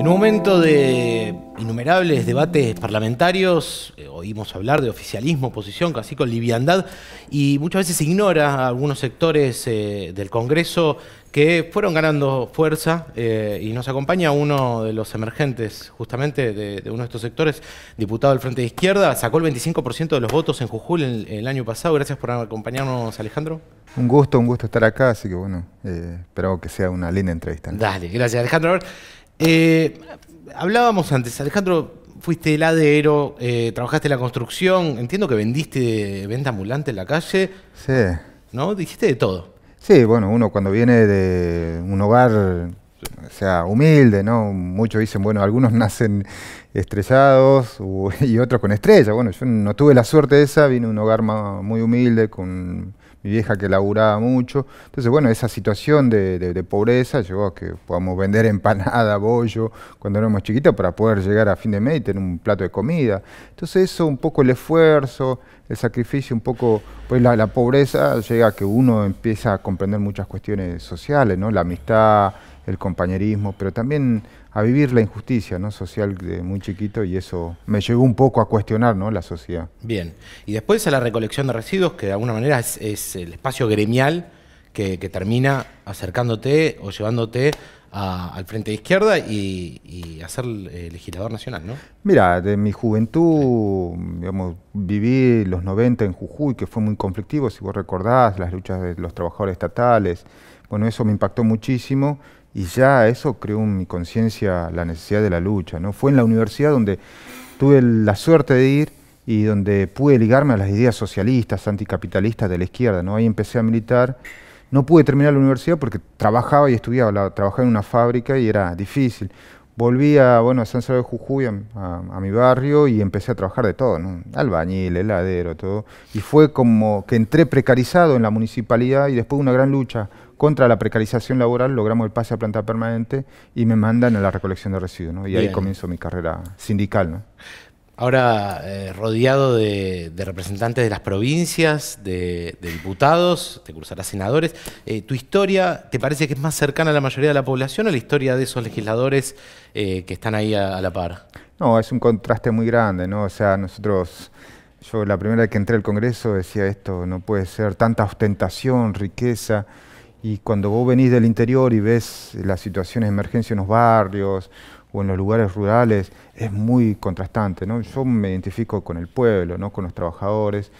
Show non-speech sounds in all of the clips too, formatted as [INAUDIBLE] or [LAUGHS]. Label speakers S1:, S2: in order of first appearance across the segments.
S1: En un momento de innumerables debates parlamentarios, eh, oímos hablar de oficialismo, oposición, casi con liviandad, y muchas veces se ignora a algunos sectores eh, del Congreso que fueron ganando fuerza eh, y nos acompaña uno de los emergentes, justamente de, uno de estos sectores, diputado del Frente de Izquierda, sacó el 25% de los votos en Jujuy el, año pasado. Gracias por acompañarnos, Alejandro.
S2: Un gusto, un gusto estar acá, así que bueno, espero que sea una linda entrevista. Dale, gracias,
S1: Alejandro. Eh, hablábamos antes, Alejandro, fuiste heladero, eh, trabajaste en la construcción, entiendo que vendiste venta ambulante en la calle. Sí. ¿No? Dijiste de todo.
S2: Sí, bueno, uno cuando viene de un hogar, sea, humilde, ¿no? Muchos dicen, bueno, algunos [LAUGHS] nacen estrellados y otros con estrellas. Bueno, yo no tuve la suerte de esa, vine a un hogar muy humilde, con mi vieja que laburaba mucho. Entonces, bueno, esa situación de, de, pobreza llegó a que podamos vender [LAUGHS] empanada, bollo, cuando éramos chiquitos, para poder llegar a fin de mes y tener un plato de comida. Entonces, eso, un poco el esfuerzo, el sacrificio, un poco, pues la, la pobreza llega a que uno empieza a comprender muchas cuestiones sociales, ¿no? La amistad, el compañerismo, pero también a vivir la injusticia ¿no? social de muy chiquito y eso me llegó un poco a cuestionar ¿no? la sociedad.
S1: Bien, y después a la recolección de residuos, que de alguna manera es, el espacio gremial que, termina acercándote o llevándote al frente de izquierda y, a ser eh, legislador nacional, ¿no?
S2: Mira, de mi juventud, digamos, viví los 90 en Jujuy, que fue muy conflictivo, si vos recordás, las luchas de los trabajadores estatales. Bueno, eso me impactó muchísimo y ya eso creó en mi conciencia la necesidad de la lucha. ¿no? Fue en la universidad donde tuve la suerte de ir y donde pude ligarme a las ideas socialistas, anticapitalistas de la izquierda. ¿no? Ahí empecé a militar. No pude terminar la universidad porque trabajaba y estudiaba, trabajaba en una fábrica y era difícil volví a, bueno, a San Salvador de Jujuy, a, mi barrio, y empecé a trabajar de todo, ¿no? albañil, heladero, todo. Y fue como que entré precarizado en la municipalidad y después de una gran lucha contra la precarización laboral logramos el pase a planta permanente y me mandan a la recolección de residuos, ¿no? Y ahí comienzo mi carrera sindical, ¿no?
S1: ahora eh, rodeado de, representantes de las provincias, de, de diputados, te cruzarás senadores. Eh, ¿Tu historia te parece que es más cercana a la mayoría de la población o la historia de esos legisladores eh, que están ahí a, la par?
S2: No, es un contraste muy grande, ¿no? O sea, nosotros, yo la primera vez que entré al Congreso decía esto, no puede ser tanta ostentación, riqueza. Y cuando vos venís del interior y ves las situaciones de emergencia en los barrios, o en los lugares rurales es muy contrastante. ¿no? Yo me identifico con el pueblo, ¿no? con los trabajadores,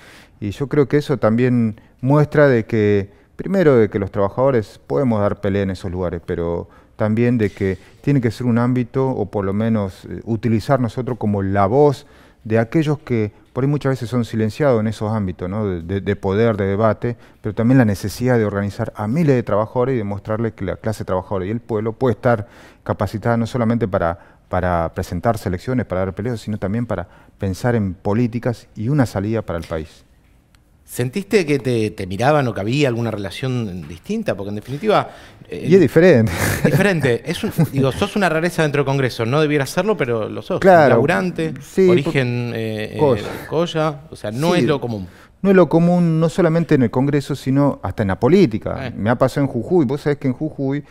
S2: y yo creo que eso también muestra de que, primero, de que los trabajadores podemos dar pelea en esos lugares, pero también de que tiene que ser un ámbito, o por lo menos eh, utilizar nosotros como la voz de aquellos que muchas veces son silenciados en esos ámbitos de, poder, de debate, pero también la necesidad de organizar a miles de trabajadores y demostrarles que la clase trabajadora y el pueblo puede estar capacitada no solamente para, para presentar selecciones, para dar peleas, sino también para
S1: pensar en políticas y una salida para el país. ¿Sentiste que te, miraban o que había alguna relación distinta? Porque en definitiva... Eh, y es diferente. [LAUGHS] Diferente. Es digo, sos una rareza dentro del Congreso. No debiera serlo, pero lo sos. Claro. Laburante, origen eh, eh O sea, no es lo común.
S2: No es lo común, no solamente en el Congreso, sino hasta en la política. Eh. Me ha pasado en Jujuy. Vos sabés que en Jujuy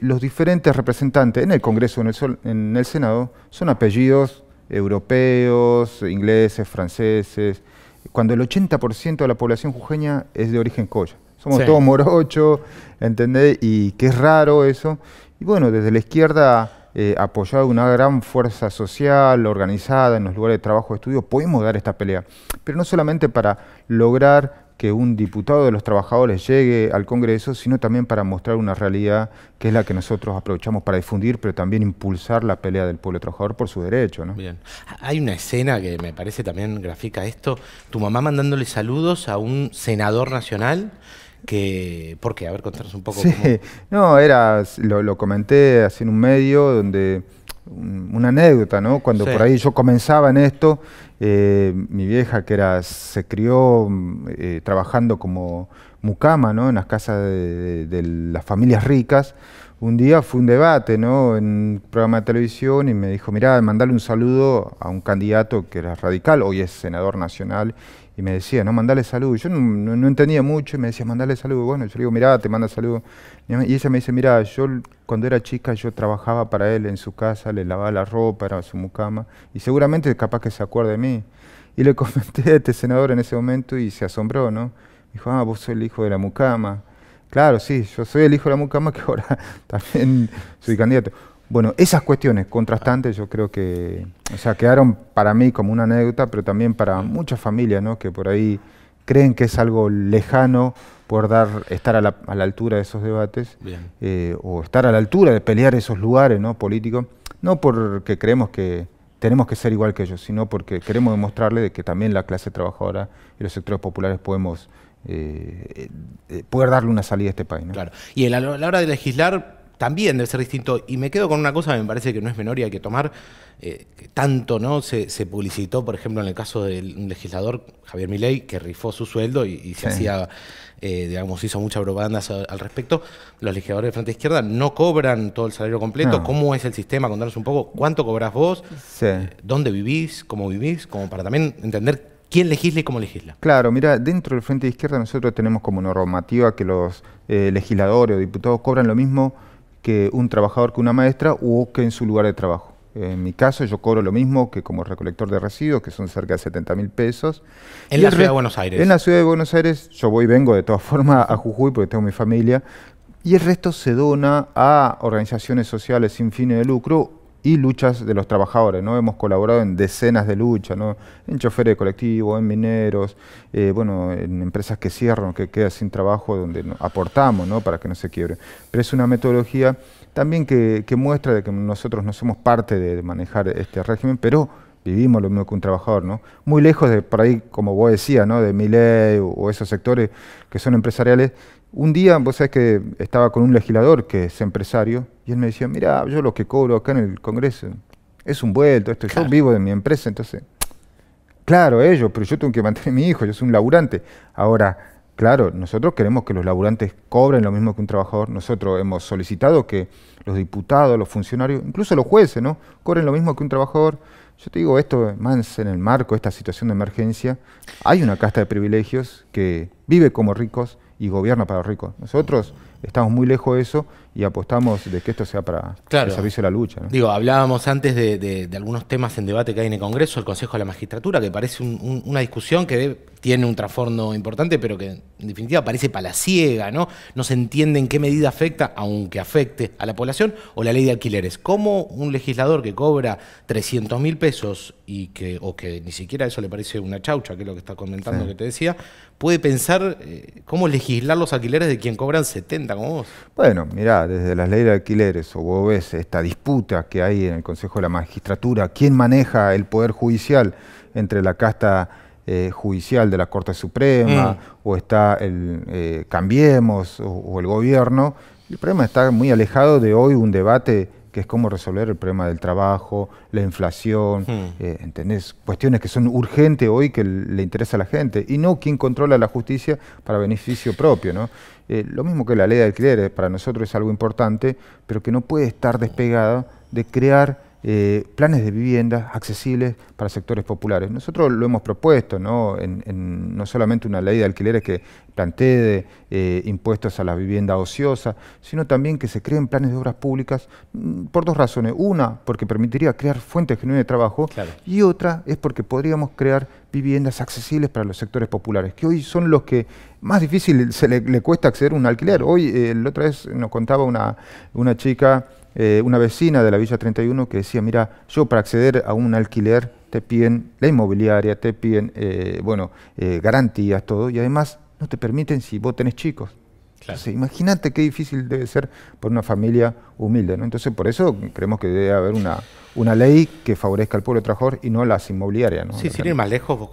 S2: los diferentes representantes en el Congreso, en el, en el Senado, son apellidos europeos, ingleses, franceses cuando el 80% de la población jujeña es de origen Coya. Somos todos morochos, ¿entendés? Y qué es raro eso. Y bueno, desde la izquierda... Eh, apoyado una gran fuerza social, organizada en los lugares de trabajo, de estudio, podemos dar esta pelea. Pero no solamente para lograr que un diputado de los trabajadores llegue al Congreso, sino también para mostrar una realidad que es la que nosotros aprovechamos para
S1: difundir, pero también impulsar la pelea del pueblo trabajador por su derecho. Bien. Hay una escena que me parece también grafica esto, tu mamá mandándole saludos a un senador nacional que... ¿Por qué? A ver, contanos un poco. Sí.
S2: No, era, lo, lo comenté así en un medio donde una anécdota, ¿no? Cuando por ahí yo comenzaba en esto, eh, mi vieja que era, se crió eh, trabajando como mucama, ¿no? En las casas de, las familias ricas, un día fue un debate, ¿no? En un programa de televisión y me dijo, mira, mandale un saludo a un candidato que era radical, hoy es senador nacional y me decía, no, mandale salud. Yo no, entendía mucho y me decía, mandale salud. Bueno, yo le digo, mirá, te manda salud. Y ella me dice, mirá, yo cuando era chica yo trabajaba para él en su casa, le lavaba la ropa, era su mucama, y seguramente capaz que se acuerde de mí. Y le [LAUGHS] comenté a este senador en ese momento y se asombró, ¿no? Dijo, ah, vos sos el hijo de la mucama. Claro, sí, yo soy el hijo de la mucama que ahora [LAUGHS] también soy candidato. Bueno, esas cuestiones contrastantes yo creo que, o quedaron para mí como una anécdota, pero también para mm. muchas familias, Que por ahí creen que es algo lejano poder dar, estar a la, altura de esos debates eh, o estar a la altura de pelear esos lugares ¿no? políticos, no porque creemos que tenemos que ser igual que ellos, sino porque queremos demostrarle de que también la clase trabajadora y los sectores populares podemos eh,
S1: eh, poder darle una salida a este país. Claro, y a a la hora de legislar también debe ser distinto. Y me quedo con una cosa me parece que no es menor y hay que tomar, eh, tanto no se, publicitó, por ejemplo, en el caso del un legislador, Javier Milei, que rifó su sueldo y, se hacía, eh, digamos, hizo mucha propaganda al respecto. Los legisladores de Frente Izquierda no cobran todo el salario completo. ¿Cómo es el sistema? Contanos un poco cuánto cobrás vos, dónde vivís, cómo vivís, como para también entender quién legisla y cómo legisla.
S2: Claro, mira, dentro del Frente Izquierda nosotros tenemos como normativa que los eh, legisladores o diputados cobran lo mismo que un trabajador que una maestra o que en su lugar de trabajo. En mi caso yo cobro lo mismo que como recolector de residuos, que son cerca de 70 mil pesos. En la ciudad de Buenos Aires. En la ciudad de Buenos Aires yo voy y vengo de todas [LAUGHS] formas a Jujuy porque tengo mi familia. Y el resto se dona a organizaciones sociales sin fines de lucro y luchas de los trabajadores. ¿no? Hemos colaborado en decenas de luchas, en choferes colectivos, en mineros, eh, bueno, en empresas que cierran, que quedan sin trabajo, donde aportamos ¿no? para que no se quiebre. Pero es una metodología también que, muestra de que nosotros no somos parte de manejar este régimen, pero vivimos lo mismo que un trabajador, ¿no? Muy lejos de, por ahí, como vos decías, ¿no? De Miley o esos sectores que son empresariales, un día, vos sabés que estaba con un legislador que es empresario, y él me decía, mira, yo lo que cobro acá en el Congreso es un vuelto, esto, yo vivo de mi empresa, entonces, claro, ellos, pero yo tengo que mantener a mi hijo, yo soy un laburante. Ahora, claro, nosotros queremos que los laburantes cobren lo mismo que un trabajador, nosotros hemos solicitado que los diputados, los funcionarios, incluso los jueces, ¿no? Cobren lo mismo que un trabajador. Yo te digo esto, más en el marco de esta situación de emergencia, hay una casta de privilegios que vive como ricos y gobierna para los ricos. Nosotros estamos muy lejos de eso y apostamos de que esto sea para claro. el servicio de la lucha. Digo,
S1: hablábamos antes de, algunos temas en debate que hay en el Congreso, el Consejo de la Magistratura, que parece una discusión que tiene un trasfondo importante, pero que en definitiva parece palaciega, ¿no? No se entiende en qué medida afecta, aunque afecte a la población, o la ley de alquileres. ¿Cómo un legislador que cobra 300 mil pesos y que, o que ni siquiera eso le parece una chaucha, que es lo que está comentando que te decía, puede pensar eh, cómo legislar los alquileres de quien cobran 70
S2: bueno, mirá, desde las leyes de alquileres o vos ves esta disputa que hay en el Consejo de la Magistratura, quién maneja el Poder Judicial entre la casta eh, judicial de la Corte Suprema mm. o está el eh, Cambiemos o el gobierno, el problema está muy alejado de hoy un debate que es cómo resolver el problema del trabajo, la inflación, hmm. eh, Cuestiones que son urgentes hoy que le interesa a la gente y no quien controla la justicia para beneficio propio, ¿no? Eh, lo mismo que la ley de alquileres, para nosotros es algo importante, pero que no puede estar despegada de crear eh, planes de vivienda accesibles para sectores populares. Nosotros lo hemos propuesto, ¿no? En, no solamente una ley de alquileres que plantee eh, impuestos a la vivienda ociosa, sino también que se creen planes de obras públicas mm, por dos razones. Una, porque permitiría crear fuentes genuinas de trabajo, y otra es porque podríamos crear viviendas accesibles para los sectores populares, que hoy son los que más difícil se le, cuesta acceder a un alquiler. Hoy, eh, la otra vez nos contaba una, una chica eh, una vecina de la Villa 31 que decía, mira, yo para acceder a un alquiler te piden la inmobiliaria, te piden, eh, bueno, eh, garantías, todo, y además no te permiten si vos tenés chicos. imagínate qué difícil debe ser por una familia humilde. ¿no? Entonces, por eso creemos que debe haber una, una ley que favorezca al pueblo trabajador y no las inmobiliarias. ¿no? Sí, sin ir más
S1: lejos, vos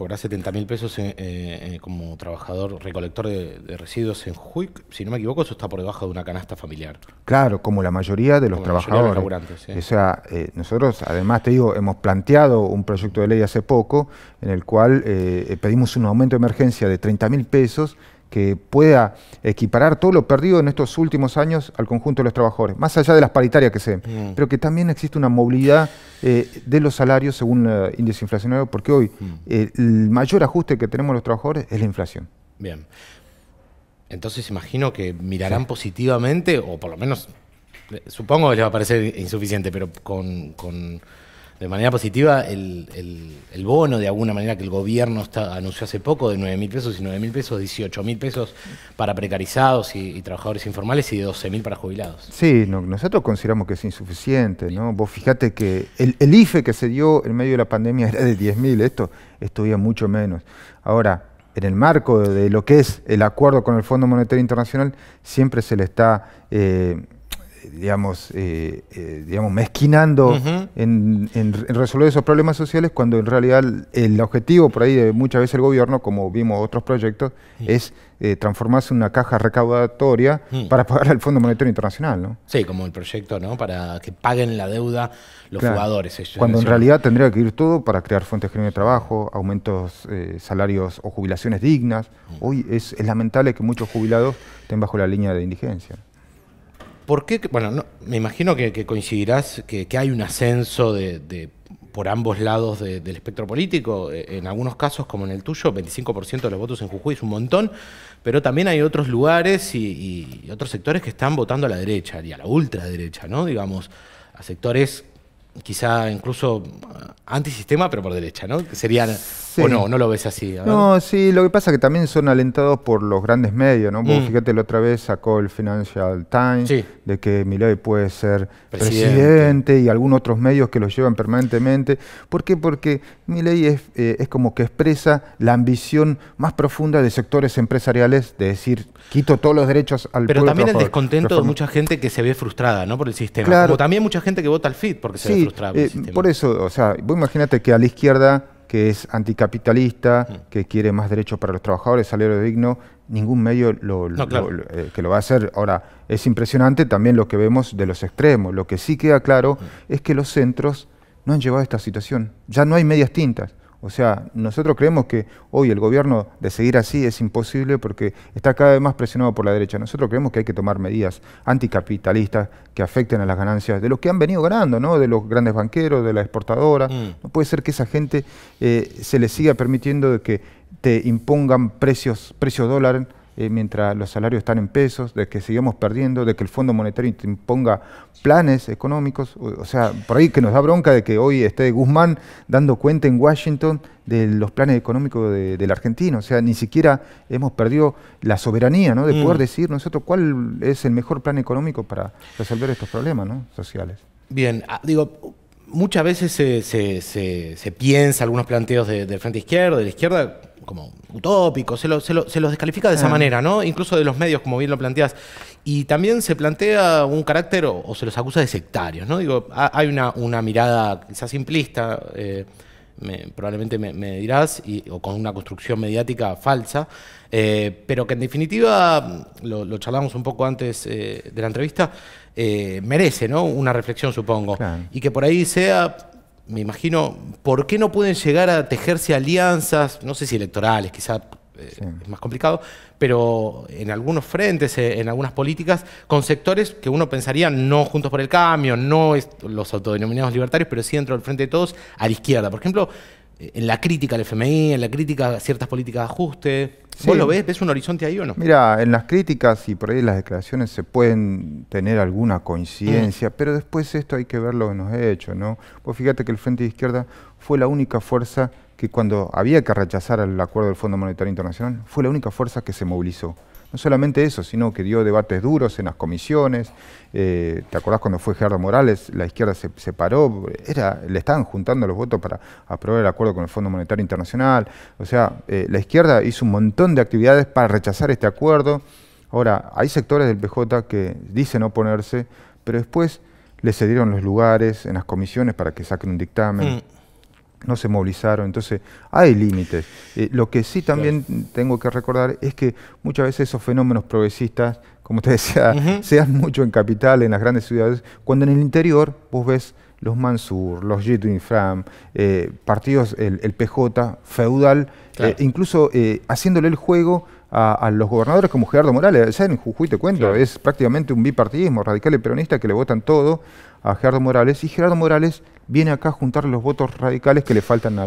S1: cobrar 70 mil pesos eh, eh, como trabajador recolector de, residuos en Juic? si no me equivoco, eso está por debajo de una canasta familiar.
S2: Claro, como la mayoría de los trabajadores. O sea, eh, nosotros, además, te digo, hemos planteado un proyecto de ley hace poco en el cual pedimos un aumento de emergencia de 30 mil pesos que pueda equiparar todo lo perdido en estos últimos años al conjunto de los trabajadores, más allá de las paritarias que se mm. pero que también existe una movilidad eh, de los salarios según eh, índice inflacionario, porque hoy mm. eh, el mayor ajuste que tenemos los trabajadores es la inflación.
S1: Bien. Entonces imagino que mirarán positivamente, o por lo menos, supongo que les va a parecer insuficiente, pero con de manera positiva el, bono de alguna manera que el gobierno está, anunció hace poco de 9.000 mil pesos y 9.000 mil pesos, 18 mil pesos para precarizados y, trabajadores informales y de mil para jubilados.
S2: Sí, nosotros consideramos que es insuficiente, ¿no? Vos fijate que el, IFE que se dio en medio de la pandemia era de 10.000, mil, esto estudia mucho menos. Ahora, en el marco de lo que es el acuerdo con el Fondo Monetario Internacional, siempre se le está... Eh, digamos, eh, eh, digamos mezquinando en, resolver esos problemas sociales cuando en realidad el, objetivo por ahí de muchas veces el gobierno, como vimos otros proyectos, es eh, transformarse en una caja recaudatoria para pagar al Fondo Monetario Internacional, ¿no?
S1: Sí, como el proyecto, ¿no? Para que paguen la deuda los jugadores. cuando en realidad
S2: tendría que ir todo para crear fuentes de trabajo, aumentos, eh, salarios o jubilaciones dignas. Hoy es lamentable que muchos jubilados estén bajo la línea de indigencia.
S1: ¿Por Bueno, me imagino que, coincidirás que, hay un ascenso de, por ambos lados del espectro político. Eh, en algunos casos, como en el tuyo, 25% de los votos en Jujuy es un montón, pero también hay otros lugares y, y, otros sectores que están votando a la derecha y a la ultraderecha, ¿no? Digamos, a sectores quizá incluso ah, antisistema, pero por derecha, ¿no? Serían, o no, no lo ves así. No,
S2: sí, lo que pasa es que también son alentados por los grandes medios, ¿no? Vos mm. fíjate, la otra vez sacó el Financial Times de que Milei puede ser presidente. y algunos otros medios que lo llevan permanentemente. ¿Por qué? Porque Milei es, eh, es como que expresa la ambición más profunda de sectores empresariales de decir, quito todos los derechos al Pero también el descontento de mucha
S1: gente que se ve frustrada, ¿no? Por el sistema. Claro. también mucha gente que vota al FIT porque se ve eh,
S2: por eso, o sea, vos imagínate que a la izquierda, que es anticapitalista, mm. que quiere más derechos para los trabajadores, salario digno, ningún medio lo, eh, que lo va a hacer. Ahora, es impresionante también lo que vemos de los extremos. Lo que sí queda claro mm. es que los centros no han llevado a esta situación. Ya no hay medias tintas. O sea, nosotros creemos que hoy el gobierno de seguir así es imposible porque está cada vez más presionado por la derecha. Nosotros creemos que hay que tomar medidas anticapitalistas que afecten a las ganancias de los que han venido ganando, ¿no? de los grandes banqueros, de la exportadora. Mm. No puede ser que esa gente eh, se le siga permitiendo de que te impongan precios, precios dólar eh, mientras los salarios están en pesos, de que sigamos perdiendo, de que el Fondo Monetario imponga planes económicos, o, sea, por ahí que nos da bronca de que hoy esté Guzmán dando cuenta en Washington de los planes económicos de, del argentino, o sea, ni siquiera hemos perdido la soberanía, ¿no? De poder mm. decir nosotros cuál es el mejor plan económico para resolver estos problemas,
S1: Sociales. Bien, ah, digo, muchas veces se, piensa algunos planteos del frente izquierdo, de la izquierda, como utópicos, se, los descalifica de esa manera, ¿no? Incluso de los medios, como bien lo planteas. Y también se plantea un carácter o, se los acusa de sectarios, ¿no? Digo, hay una, una, mirada quizás simplista. Eh, me, probablemente me, dirás, o con una construcción mediática falsa, eh, pero que en definitiva, lo, charlamos un poco antes eh, de la entrevista, eh, merece ¿no? una reflexión, supongo, y que por ahí sea... Me imagino, ¿por qué no pueden llegar a tejerse alianzas, no sé si electorales, quizá eh, es más complicado, pero en algunos frentes, eh, en algunas políticas, con sectores que uno pensaría no juntos por el cambio, no los autodenominados libertarios, pero sí dentro del frente de todos, a la izquierda. Por ejemplo, eh, en la crítica al FMI, en la crítica a ciertas políticas de ajuste. ¿Vos lo ves? ¿Ves un horizonte ahí o no? Mira,
S2: en las críticas y por ahí en las declaraciones se pueden tener alguna coincidencia, mm. pero después esto hay que ver lo que nos los hecho ¿no? Pues fíjate que el Frente de Izquierda fue la única fuerza que cuando había que rechazar el acuerdo del Fondo Monetario Internacional, fue la única fuerza que se movilizó. No solamente eso, sino que dio debates duros en las comisiones. Eh, ¿Te acordás cuando fue Gerardo Morales? La izquierda se separó. Era, le estaban juntando los votos para aprobar el acuerdo con el Fondo Monetario Internacional. O sea, eh, la izquierda hizo un montón de actividades para rechazar este acuerdo. Ahora, hay sectores del PJ que dicen oponerse, pero después le cedieron los lugares en las comisiones para que saquen un dictamen. Mm no se movilizaron. Entonces, hay límites. Eh, lo que sí también tengo que recordar es que muchas veces esos fenómenos progresistas, como te [LAUGHS] decía, se dan mucho en capital, en las grandes ciudades, cuando en el interior vos ves los Mansur, los Jitwin Fram, eh, partidos, el, PJ, feudal, eh, incluso haciéndole el juego a, los gobernadores como Gerardo Morales. Ya en Jujuy te cuento, es prácticamente un bipartidismo, radical y peronista que le votan todo a Gerardo Morales y Gerardo Morales viene acá a juntar los votos radicales que le faltan a,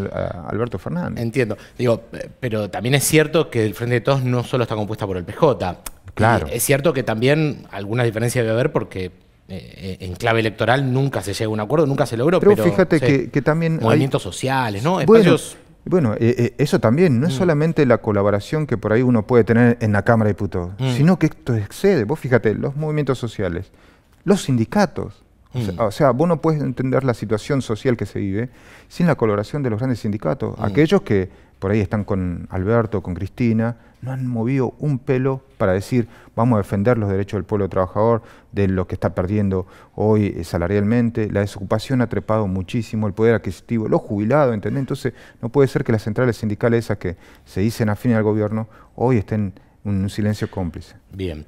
S2: Alberto
S1: Fernández. Entiendo. Digo, eh, pero también es cierto que el Frente de Todos no solo está compuesta por el PJ. Claro. Es cierto que también alguna diferencia debe haber porque eh, eh, en clave electoral nunca se llega a un acuerdo, nunca se logró. Pero, fíjate que,
S2: también. Movimientos
S1: sociales, ¿no? Espacios.
S2: Bueno, eh, eh, eso también, no es mm. solamente la colaboración que por ahí uno puede tener en la Cámara de Diputados, mm. sino que esto excede. Vos fíjate, los movimientos sociales, los sindicatos. Mm. o sea, vos no puedes entender la situación social que se vive sin la colaboración de los grandes sindicatos, aquellos que por ahí están con Alberto, con Cristina, no han movido un pelo para decir vamos a defender los derechos del pueblo trabajador, de lo que está perdiendo hoy eh, salarialmente, la desocupación ha trepado muchísimo, el poder adquisitivo, los jubilados, ¿entendés? Entonces no puede ser que las centrales sindicales esas que se dicen afines al gobierno hoy estén en un silencio
S1: cómplice. Bien.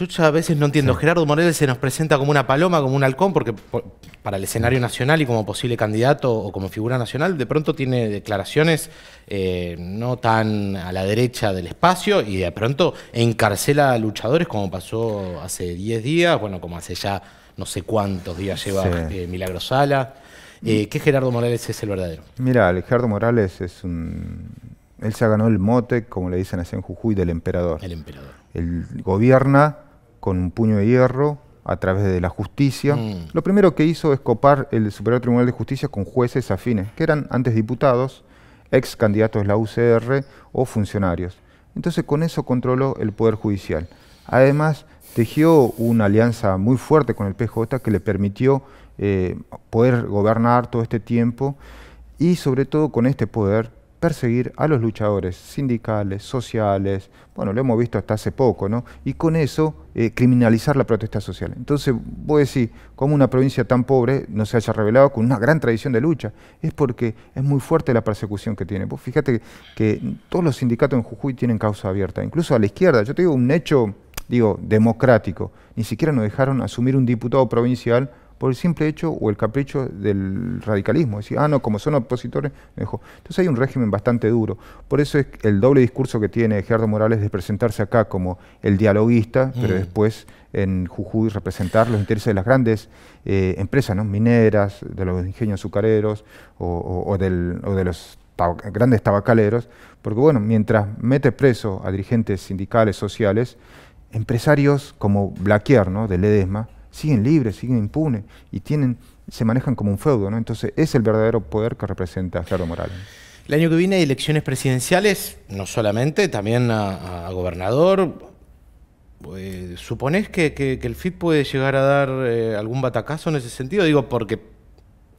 S1: Muchas a veces no entiendo. Gerardo Morales se nos presenta como una paloma, como un halcón, porque para el escenario nacional y como posible candidato o como figura nacional, de pronto tiene declaraciones eh, no tan a la derecha del espacio y de pronto encarcela a luchadores como pasó hace 10 días, bueno, como hace ya no sé cuántos días lleva eh, Milagrosala. Eh, ¿Qué Gerardo Morales es el verdadero? Mira,
S2: Gerardo Morales es un... Él se ganó el mote, como le dicen así en Jujuy, del emperador. El emperador. Él gobierna con un puño de hierro a través de la justicia. Mm. Lo primero que hizo es copar el Superior Tribunal de Justicia con jueces afines, que eran antes diputados, ex candidatos de la UCR o funcionarios. Entonces con eso controló el Poder Judicial. Además, tejió una alianza muy fuerte con el PJ que le permitió eh, poder gobernar todo este tiempo y sobre todo con este poder perseguir a los luchadores sindicales, sociales, bueno, lo hemos visto hasta hace poco, ¿no? Y con eso eh, criminalizar la protesta social. Entonces, vos decir como una provincia tan pobre no se haya revelado con una gran tradición de lucha? Es porque es muy fuerte la persecución que tiene. Vos fíjate que todos los sindicatos en Jujuy tienen causa abierta, incluso a la izquierda. Yo te digo un hecho, digo, democrático. Ni siquiera nos dejaron asumir un diputado provincial por el simple hecho o el capricho del radicalismo. Decir, ah, no, como son opositores, me dijo. Entonces hay un régimen bastante duro. Por eso es el doble discurso que tiene Gerardo Morales de presentarse acá como el dialoguista, mm. pero después en Jujuy representar los intereses de las grandes eh, empresas ¿no? mineras, de los ingenios azucareros o, de los grandes tabacaleros, porque bueno, mientras mete preso a dirigentes sindicales, sociales, empresarios como Blaquier, ¿no? de Ledesma, siguen libres, siguen impunes y tienen, se manejan como un feudo, ¿no? Entonces es el verdadero poder que representa Gerardo
S1: Morales. El año que viene hay elecciones presidenciales, no solamente, también a, gobernador. Eh, ¿Suponés que, el FIP puede llegar a dar eh, algún batacazo en ese sentido? Digo, porque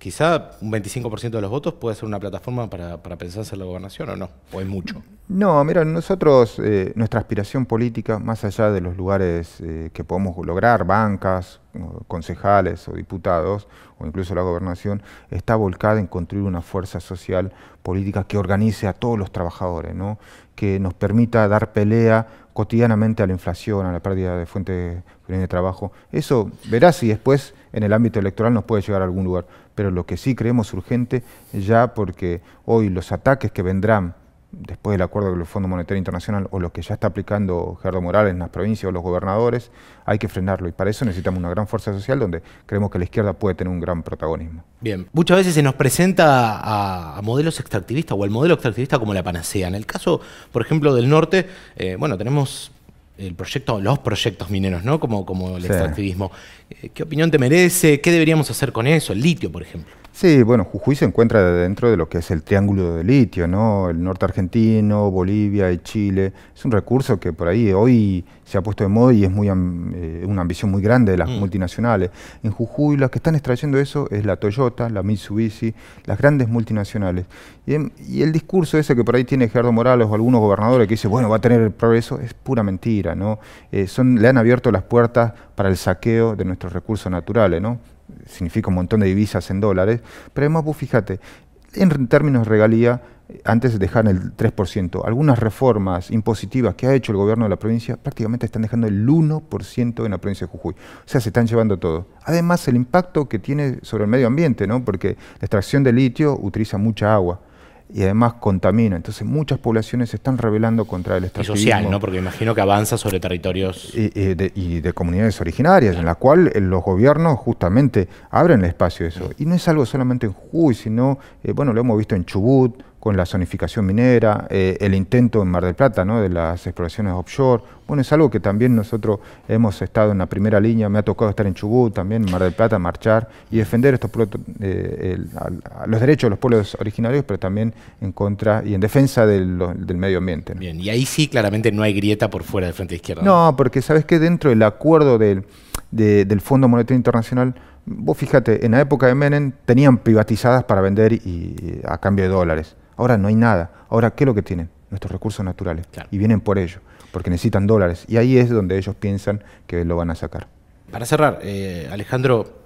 S1: quizá un 25% de los votos puede ser una plataforma para, para pensarse en la gobernación o no, o es mucho.
S2: No, mira, nosotros, eh, nuestra aspiración política, más allá de los lugares eh, que podemos lograr, bancas, concejales o diputados, o incluso la gobernación, está volcada en construir una fuerza social política que organice a todos los trabajadores, ¿no? que nos permita dar pelea cotidianamente a la inflación, a la pérdida de fuentes de trabajo. Eso verá si después en el ámbito electoral nos puede llegar a algún lugar. Pero lo que sí creemos urgente, ya porque hoy los ataques que vendrán después del acuerdo del Fondo Monetario Internacional o lo que ya está aplicando Gerardo Morales en las provincias o los gobernadores, hay que frenarlo y para eso necesitamos una gran fuerza social donde creemos que la izquierda puede tener un gran protagonismo.
S1: Bien, muchas veces se nos presenta a, modelos extractivistas o el modelo extractivista como la panacea. En el caso, por ejemplo, del norte, eh, bueno, tenemos el proyecto, los proyectos mineros, ¿no? Como, como el extractivismo. Eh, ¿Qué opinión te merece? ¿Qué deberíamos hacer con eso? El litio, por ejemplo.
S2: Sí, bueno, Jujuy se encuentra dentro de lo que es el triángulo de litio, ¿no? El norte argentino, Bolivia y Chile. Es un recurso que por ahí hoy se ha puesto de moda y es muy eh, una ambición muy grande de las mm. multinacionales. En Jujuy las que están extrayendo eso es la Toyota, la Mitsubishi, las grandes multinacionales. Y, el discurso ese que por ahí tiene Gerardo Morales o algunos gobernadores que dice, bueno, va a tener el progreso, es pura mentira, ¿no? Eh, son, le han abierto las puertas para el saqueo de nuestros recursos naturales, ¿no? significa un montón de divisas en dólares, pero además vos fíjate, en términos de regalía, antes dejaban el 3%. Algunas reformas impositivas que ha hecho el gobierno de la provincia prácticamente están dejando el 1% en la provincia de Jujuy. O sea, se están llevando todo. Además, el impacto que tiene sobre el medio ambiente, ¿no? porque la extracción de litio utiliza mucha agua y además contamina. Entonces muchas poblaciones se están rebelando contra el extractivismo. Y social, ¿no? Porque
S1: imagino que avanza sobre territorios... Y,
S2: de, comunidades originarias, en la cual eh, los gobiernos justamente abren el espacio eso. Y no es algo solamente en Jujuy, sino, eh, bueno, lo hemos visto en Chubut, con la zonificación minera, eh, el intento en Mar del Plata ¿no? de las exploraciones offshore. Bueno, es algo que también nosotros hemos estado en la primera línea, me ha tocado estar en Chubut también, en Mar del Plata, marchar y defender estos eh, los derechos de los pueblos originarios, pero también en contra y en defensa del, medio ambiente. Bien, y
S1: ahí sí claramente no hay grieta por fuera del Frente Izquierdo. No,
S2: porque sabes que dentro del acuerdo del, de, Fondo Monetario Internacional, vos fíjate, en la época de Menem tenían privatizadas para vender y a cambio de dólares. Ahora no hay nada. Ahora, ¿qué es lo que tienen? Nuestros recursos naturales. Y vienen por ello, porque necesitan dólares. Y ahí es donde ellos piensan que lo van a sacar.
S1: Para cerrar, eh, Alejandro,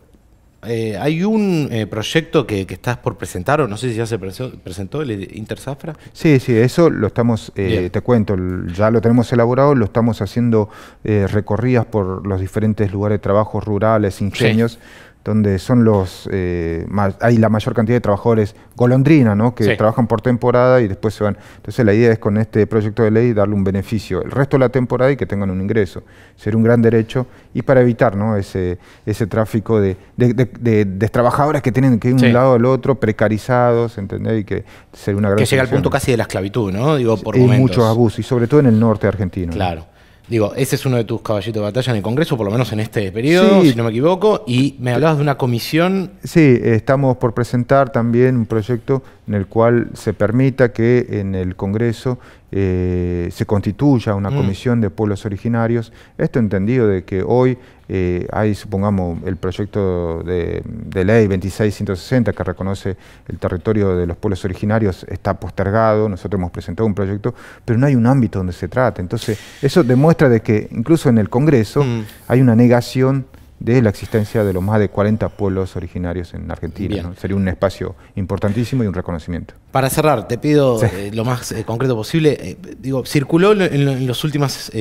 S1: eh, hay un eh, proyecto que, estás por presentar, o no sé si ya se presentó, el Interzafra.
S2: Sí, sí, eso lo estamos, te cuento, ya lo tenemos elaborado, lo estamos haciendo recorridas por los diferentes lugares de trabajo rurales, ingenios donde son los eh, hay la mayor cantidad de trabajadores golondrina, ¿no? que trabajan por temporada y después se van. Entonces la idea es con este proyecto de ley darle un beneficio el resto de la temporada y que tengan un ingreso. Sería un gran derecho y para evitar ¿no? ese, ese tráfico de, de, que tienen que ir de un lado al otro, precarizados, ¿entendés? Y que
S1: ser una gran Que llega al punto casi de la esclavitud, ¿no? Digo, por y muchos abusos,
S2: y sobre todo en el norte argentino.
S1: Claro. Digo, ese es uno de tus caballitos de batalla en el Congreso, por lo menos en este periodo, si no me equivoco. Y me hablabas de una comisión.
S2: Sí, estamos por presentar también un proyecto en el cual se permita que en el Congreso eh, se constituya una mm. comisión de pueblos originarios. Esto entendido de que hoy eh, hay, supongamos, el proyecto de, de, ley 2660 que reconoce el territorio de los pueblos originarios está postergado, nosotros hemos presentado un proyecto, pero no hay un ámbito donde se trate. Entonces, eso demuestra de que incluso en el Congreso mm. hay una negación de la existencia de los más de 40 pueblos originarios en Argentina. Sería un espacio importantísimo y un reconocimiento.
S1: Para cerrar, te pido eh, lo más eh, concreto posible. Eh, digo, circuló en, los últimos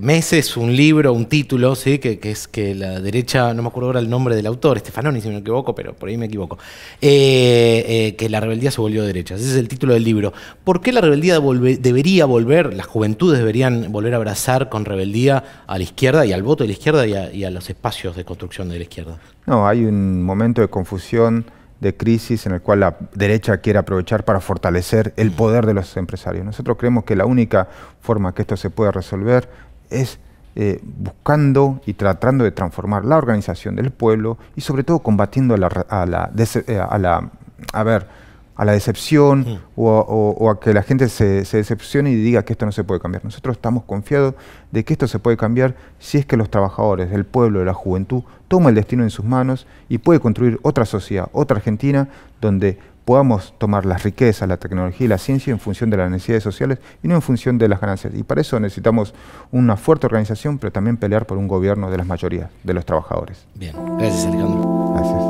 S1: meses un libro, un título, ¿sí? Que, es que la derecha, no me acuerdo ahora el nombre del autor, Estefanoni, si me equivoco, pero por ahí me equivoco, que la rebeldía se volvió derecha. Ese es el título del libro. ¿Por qué la rebeldía debería volver, las juventudes deberían volver a abrazar con rebeldía a la izquierda y al voto de la izquierda y a los espacios? construcción de la izquierda?
S2: No, hay un momento de confusión, de crisis en el cual la derecha quiere aprovechar para fortalecer el mm. poder de los empresarios. Nosotros creemos que la única forma que esto se pueda resolver es eh, buscando y tratando de transformar la organización del pueblo y sobre todo combatiendo a la... A la, eh, a la a ver, a la decepción mm. o, a, que la gente se, se, decepcione y diga que esto no se puede cambiar. Nosotros estamos confiados de que esto se puede cambiar si es que los trabajadores, el pueblo, la juventud toma el destino en sus manos y puede construir otra sociedad, otra Argentina, donde podamos tomar las riquezas, la tecnología y la ciencia en función de las necesidades sociales y no en función de las ganancias. Y para eso necesitamos una fuerte organización, pero también pelear por un gobierno de las mayorías, de los trabajadores. Bien,
S1: gracias Alejandro. Gracias.